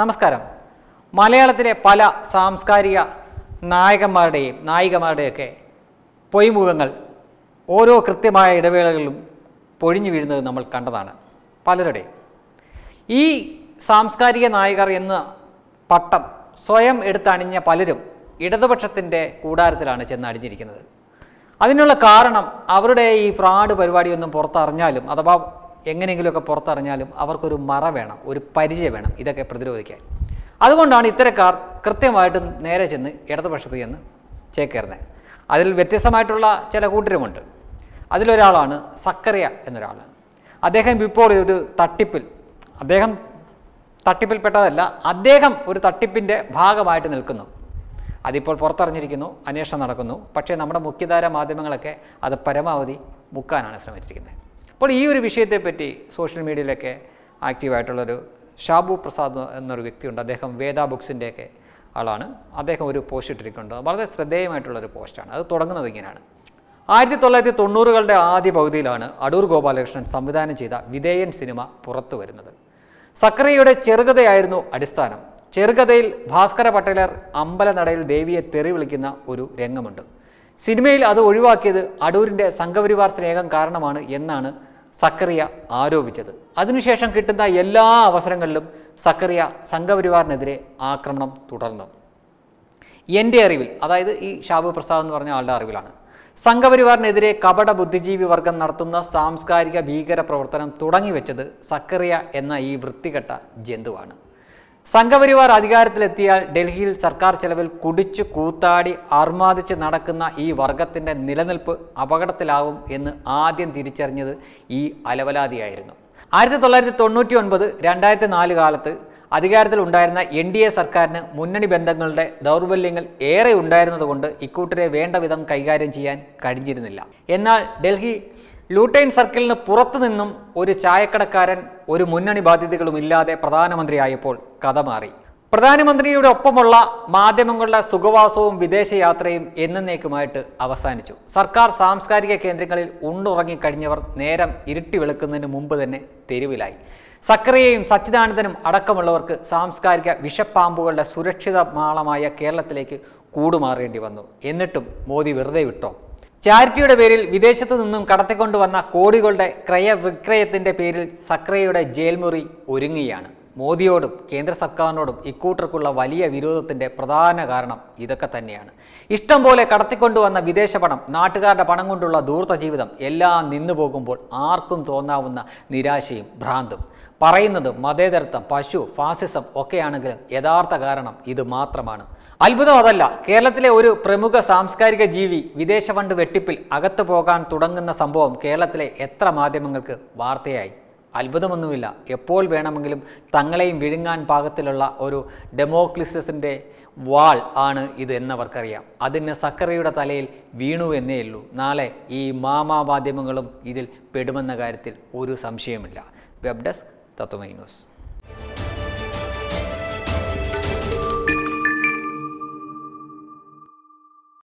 നമസ്കാരം മലയാളത്തിലെ പല സാംസ്കാരിക നായകന്മാരുടെയും നായികമാരുടെയൊക്കെ പൊയ്മുഖങ്ങൾ ഓരോ കൃത്യമായ ഇടവേളകളിലും പൊഴിഞ്ഞു വീഴുന്നത് നമ്മൾ കണ്ടതാണ് പലരുടെയും ഈ സാംസ്കാരിക നായകർ എന്ന പട്ടം സ്വയം എടുത്തണിഞ്ഞ പലരും ഇടതുപക്ഷത്തിൻ്റെ കൂടാരത്തിലാണ് ചെന്ന് അടിഞ്ഞിരിക്കുന്നത് അതിനുള്ള കാരണം അവരുടെ ഈ ഫ്രാഡ് പരിപാടിയൊന്നും പുറത്തറിഞ്ഞാലും അഥവാ എങ്ങനെയെങ്കിലുമൊക്കെ പുറത്തറിഞ്ഞാലും അവർക്കൊരു മറ വേണം ഒരു പരിചയം വേണം ഇതൊക്കെ പ്രതിരോധിക്കാൻ അതുകൊണ്ടാണ് ഇത്തരക്കാർ കൃത്യമായിട്ട് നേരെ ചെന്ന് ഇടതുപക്ഷത്ത് ചെന്ന് ചേക്കേറുന്നത് അതിൽ വ്യത്യസ്തമായിട്ടുള്ള ചില കൂട്ടരുമുണ്ട് അതിലൊരാളാണ് സക്കറിയ എന്നൊരാൾ അദ്ദേഹം ഇപ്പോൾ ഒരു തട്ടിപ്പിൽ അദ്ദേഹം തട്ടിപ്പിൽപ്പെട്ടതല്ല അദ്ദേഹം ഒരു തട്ടിപ്പിൻ്റെ ഭാഗമായിട്ട് നിൽക്കുന്നു അതിപ്പോൾ പുറത്തറിഞ്ഞിരിക്കുന്നു അന്വേഷണം നടക്കുന്നു പക്ഷേ നമ്മുടെ മുഖ്യധാര മാധ്യമങ്ങളൊക്കെ അത് പരമാവധി മുക്കാനാണ് ശ്രമിച്ചിരിക്കുന്നത് അപ്പോൾ ഈ ഒരു വിഷയത്തെപ്പറ്റി സോഷ്യൽ മീഡിയയിലൊക്കെ ആക്റ്റീവായിട്ടുള്ളൊരു ഷാബു പ്രസാദ് എന്നൊരു വ്യക്തിയുണ്ട് അദ്ദേഹം വേദ ബുക്സിൻ്റെയൊക്കെ ആളാണ് അദ്ദേഹം ഒരു പോസ്റ്റ് ഇട്ടിരിക്കുന്നുണ്ട് വളരെ ശ്രദ്ധേയമായിട്ടുള്ളൊരു പോസ്റ്റാണ് അത് തുടങ്ങുന്നത് ഇങ്ങനെയാണ് ആയിരത്തി തൊള്ളായിരത്തി തൊണ്ണൂറുകളുടെ ആദ്യ പകുതിയിലാണ് അടൂർ ഗോപാലകൃഷ്ണൻ സംവിധാനം ചെയ്ത വിധേയൻ സിനിമ പുറത്തു വരുന്നത് സക്രിയയുടെ ചെറുകഥയായിരുന്നു അടിസ്ഥാനം ചെറുകഥയിൽ ഭാസ്കര പട്ടേലർ അമ്പലനടയിൽ ദേവിയെ തെറി വിളിക്കുന്ന ഒരു രംഗമുണ്ട് സിനിമയിൽ അത് ഒഴിവാക്കിയത് അടൂരിൻ്റെ സംഘപരിവാർ സ്നേഹം കാരണമാണ് എന്നാണ് സക്കറിയ ആരോപിച്ചത് അതിനുശേഷം കിട്ടുന്ന എല്ലാ അവസരങ്ങളിലും സക്കറിയ സംഘപരിവാറിനെതിരെ ആക്രമണം തുടർന്നു എൻ്റെ അറിവിൽ അതായത് ഈ ഷാബു പ്രസാദ് എന്ന് പറഞ്ഞ ആളുടെ അറിവിലാണ് സംഘപരിവാറിനെതിരെ കപട ബുദ്ധിജീവി വർഗം നടത്തുന്ന സാംസ്കാരിക ഭീകര പ്രവർത്തനം തുടങ്ങിവെച്ചത് സക്കറിയ എന്ന ഈ വൃത്തികെട്ട ജന്തുവാണ് സംഘപരിവാർ അധികാരത്തിലെത്തിയാൽ ഡൽഹിയിൽ സർക്കാർ ചെലവിൽ കുടിച്ചു കൂത്താടി അർമാദിച്ച് നടക്കുന്ന ഈ വർഗത്തിൻ്റെ നിലനിൽപ്പ് അപകടത്തിലാവും എന്ന് ആദ്യം തിരിച്ചറിഞ്ഞത് ഈ അലവലാതിയായിരുന്നു ആയിരത്തി തൊള്ളായിരത്തി തൊണ്ണൂറ്റി ഒൻപത് രണ്ടായിരത്തി നാല് കാലത്ത് അധികാരത്തിലുണ്ടായിരുന്ന എൻ ഡി എ സർക്കാരിന് മുന്നണി ബന്ധങ്ങളുടെ ദൗർബല്യങ്ങൾ ഏറെ ഉണ്ടായിരുന്നതുകൊണ്ട് ഇക്കൂട്ടരെ വേണ്ട വിധം കൈകാര്യം ചെയ്യാൻ കഴിഞ്ഞിരുന്നില്ല എന്നാൽ ഡൽഹി ലൂട്ടൈൻ സർക്കിളിന് പുറത്തു നിന്നും ഒരു ചായക്കടക്കാരൻ ഒരു മുന്നണി ബാധ്യതകളും ഇല്ലാതെ പ്രധാനമന്ത്രിയായപ്പോൾ കഥ മാറി പ്രധാനമന്ത്രിയുടെ ഒപ്പമുള്ള മാധ്യമങ്ങളുടെ സുഖവാസവും വിദേശയാത്രയും എന്നേക്കുമായിട്ട് അവസാനിച്ചു സർക്കാർ സാംസ്കാരിക കേന്ദ്രങ്ങളിൽ ഉണ്ടുറങ്ങിക്കഴിഞ്ഞവർ നേരം ഇരുട്ടി വെളുക്കുന്നതിന് മുമ്പ് തന്നെ തെരുവിലായി സക്രിയയും സച്ചിദാനന്ദനും അടക്കമുള്ളവർക്ക് സാംസ്കാരിക വിഷപ്പാമ്പുകളുടെ സുരക്ഷിതമാളമായ കേരളത്തിലേക്ക് കൂടുമാറേണ്ടി വന്നു എന്നിട്ടും മോദി വെറുതെ വിട്ടോ ചാരിറ്റിയുടെ പേരിൽ വിദേശത്തു നിന്നും കടത്തിക്കൊണ്ടുവന്ന കോടികളുടെ ക്രയവിക്രയത്തിൻ്റെ പേരിൽ സക്രയുടെ ജയിൽമുറി ഒരുങ്ങിയാണ് മോദിയോടും കേന്ദ്ര സർക്കാരിനോടും ഇക്കൂട്ടർക്കുള്ള വലിയ വിരോധത്തിൻ്റെ പ്രധാന കാരണം ഇതൊക്കെ തന്നെയാണ് ഇഷ്ടം പോലെ കടത്തിക്കൊണ്ടുവന്ന വിദേശ പണം നാട്ടുകാരുടെ പണം കൊണ്ടുള്ള ദൂർത്ത ജീവിതം എല്ലാം നിന്നു പോകുമ്പോൾ ആർക്കും തോന്നാവുന്ന നിരാശയും ഭ്രാന്തും പറയുന്നത് മതേതരത്വം പശു ഫാസിസം ഒക്കെയാണെങ്കിലും യഥാർത്ഥ കാരണം ഇത് മാത്രമാണ് അത്ഭുതം അതല്ല കേരളത്തിലെ ഒരു പ്രമുഖ സാംസ്കാരിക ജീവി വിദേശ ഫണ്ട് വെട്ടിപ്പിൽ അകത്തു പോകാൻ തുടങ്ങുന്ന സംഭവം കേരളത്തിലെ എത്ര മാധ്യമങ്ങൾക്ക് വാർത്തയായി അത്ഭുതമൊന്നുമില്ല എപ്പോൾ വേണമെങ്കിലും തങ്ങളെയും വിഴുങ്ങാൻ പാകത്തിലുള്ള ഒരു ഡെമോക്ലിസസിൻ്റെ വാൾ ആണ് ഇത് എന്നവർക്കറിയാം അതിന് സക്കറയുടെ തലയിൽ വീണു എന്നേയുള്ളൂ നാളെ ഈ മാമാമാധ്യമങ്ങളും ഇതിൽ പെടുമെന്ന കാര്യത്തിൽ ഒരു സംശയമില്ല വെബ് ഡെസ്ക് തത്വമൈ ന്യൂസ്